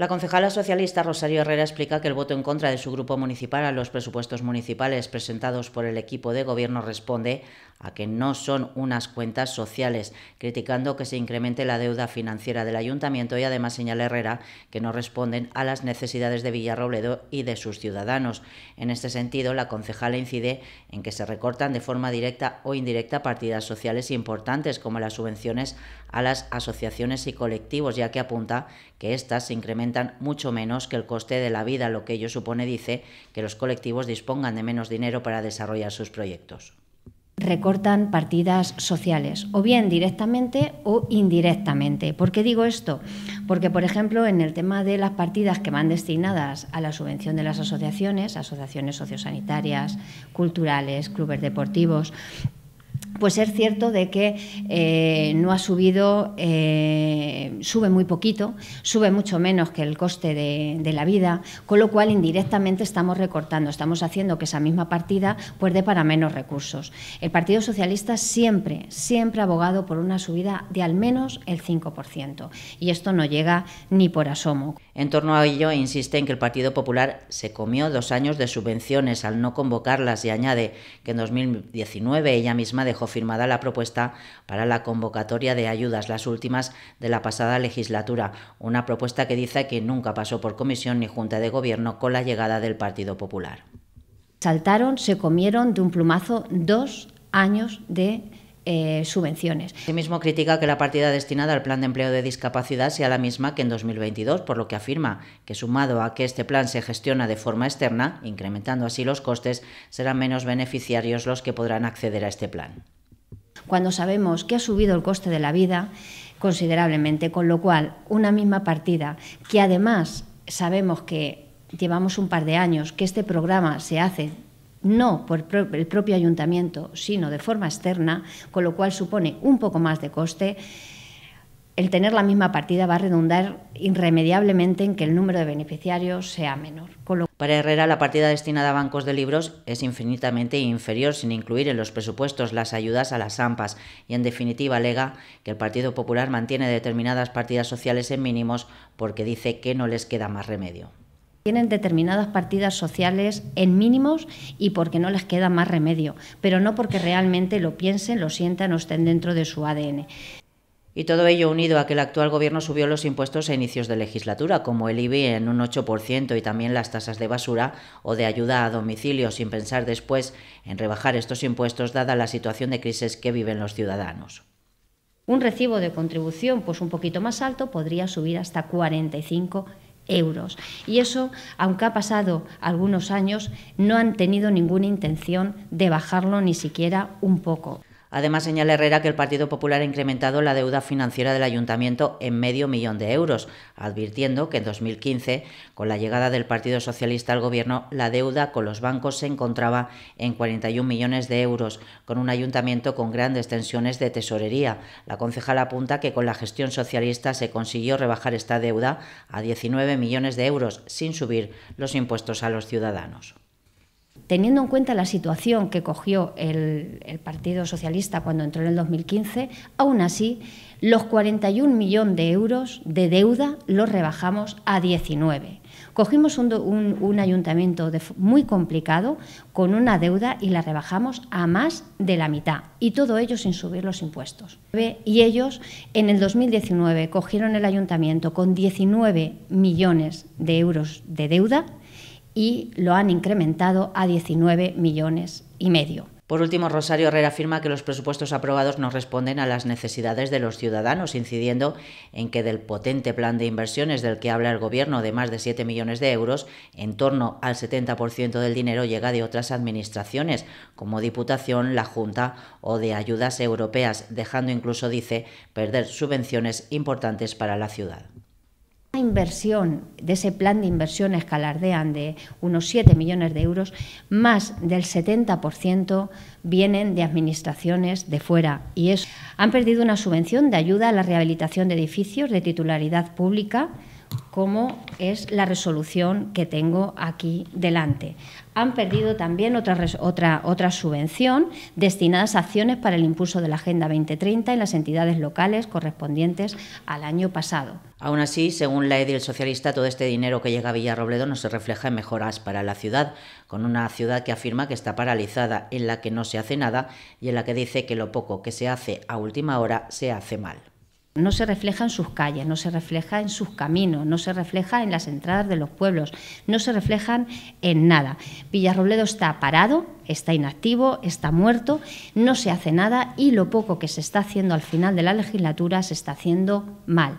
La concejala socialista Rosario Herrera explica que el voto en contra de su grupo municipal a los presupuestos municipales presentados por el equipo de gobierno responde a que no son unas cuentas sociales, criticando que se incremente la deuda financiera del ayuntamiento y además señala Herrera que no responden a las necesidades de Villarrobledo y de sus ciudadanos. En este sentido, la concejala incide en que se recortan de forma directa o indirecta partidas sociales importantes como las subvenciones a las asociaciones y colectivos, ya que apunta que éstas se incrementan mucho menos que el coste de la vida, lo que ello supone, dice, que los colectivos dispongan de menos dinero para desarrollar sus proyectos recortan partidas sociales, o bien directamente o indirectamente. ¿Por qué digo esto? Porque, por ejemplo, en el tema de las partidas que van destinadas a la subvención de las asociaciones, asociaciones sociosanitarias, culturales, clubes deportivos, pues es cierto de que eh, no ha subido, eh, sube muy poquito, sube mucho menos que el coste de, de, la vida, con lo cual indirectamente estamos recortando, estamos haciendo que esa misma partida pues dé para menos recursos. El Partido Socialista siempre, siempre ha abogado por una subida de al menos el 5% y esto no llega ni por asomo. En torno a ello insiste en que el Partido Popular se comió dos años de subvenciones al no convocarlas y añade que en 2019 ella misma dejó firmada la propuesta para la convocatoria de ayudas, las últimas de la pasada legislatura, una propuesta que dice que nunca pasó por comisión ni junta de gobierno con la llegada del Partido Popular. Saltaron, se comieron de un plumazo dos años de eh, subvenciones. subvenciones. mismo critica que la partida destinada al Plan de Empleo de Discapacidad sea la misma que en 2022, por lo que afirma que, sumado a que este plan se gestiona de forma externa, incrementando así los costes, serán menos beneficiarios los que podrán acceder a este plan cuando sabemos que ha subido el coste de la vida considerablemente, con lo cual una misma partida que además sabemos que llevamos un par de años que este programa se hace no por el propio ayuntamiento, sino de forma externa, con lo cual supone un poco más de coste, el tener la misma partida va a redundar irremediablemente en que el número de beneficiarios sea menor. Para Herrera, la partida destinada a bancos de libros es infinitamente inferior sin incluir en los presupuestos las ayudas a las AMPAs y, en definitiva, alega que el Partido Popular mantiene determinadas partidas sociales en mínimos porque dice que no les queda más remedio. Tienen determinadas partidas sociales en mínimos y porque no les queda más remedio, pero no porque realmente lo piensen, lo sientan o estén dentro de su ADN. Y todo ello unido a que el actual gobierno subió los impuestos a inicios de legislatura, como el IBI en un 8% y también las tasas de basura o de ayuda a domicilio, sin pensar después en rebajar estos impuestos dada la situación de crisis que viven los ciudadanos. Un recibo de contribución pues un poquito más alto podría subir hasta 45 euros. Y eso, aunque ha pasado algunos años, no han tenido ninguna intención de bajarlo ni siquiera un poco. Además, señala Herrera que el Partido Popular ha incrementado la deuda financiera del ayuntamiento en medio millón de euros, advirtiendo que en 2015, con la llegada del Partido Socialista al gobierno, la deuda con los bancos se encontraba en 41 millones de euros, con un ayuntamiento con grandes tensiones de tesorería. La concejal apunta que con la gestión socialista se consiguió rebajar esta deuda a 19 millones de euros sin subir los impuestos a los ciudadanos teniendo en cuenta la situación que cogió el, Partido Socialista cuando entró en el 2015, aún así, los 41 millones de euros de deuda los rebajamos a 19. Cogimos un, ayuntamiento muy complicado con una deuda y la rebajamos a más de la mitad, y todo ello sin subir los impuestos. Y ellos en el 2019 cogieron el ayuntamiento con 19 millones de euros de deuda y lo han incrementado a 19 millones y medio. Por último, Rosario Herrera afirma que los presupuestos aprobados no responden a las necesidades de los ciudadanos, incidiendo en que del potente plan de inversiones del que habla el Gobierno de más de 7 millones de euros, en torno al 70% del dinero llega de otras administraciones, como Diputación, la Junta o de ayudas europeas, dejando incluso, dice, perder subvenciones importantes para la ciudad inversión, de ese plan de inversión alardean de unos 7 millones de euros, más del 70% vienen de administraciones de fuera. Y han perdido una subvención de ayuda a la rehabilitación de edificios de titularidad pública como es la resolución que tengo aquí delante. Han perdido también otra, otra, subvención destinada a acciones para el impulso de la Agenda 2030 en las entidades locales correspondientes al año pasado. Aún así, según la edil socialista, todo este dinero que llega a Villarrobledo no se refleja en mejoras para la ciudad, con una ciudad que afirma que está paralizada, en la que no se hace nada y en la que dice que lo poco que se hace a última hora se hace mal no se refleja en sus calles, no se refleja en sus caminos, no se refleja en las entradas de los pueblos, no se reflejan en nada. Villarrobledo está parado, está inactivo, está muerto, no se hace nada y lo poco que se está haciendo al final de la legislatura se está haciendo mal.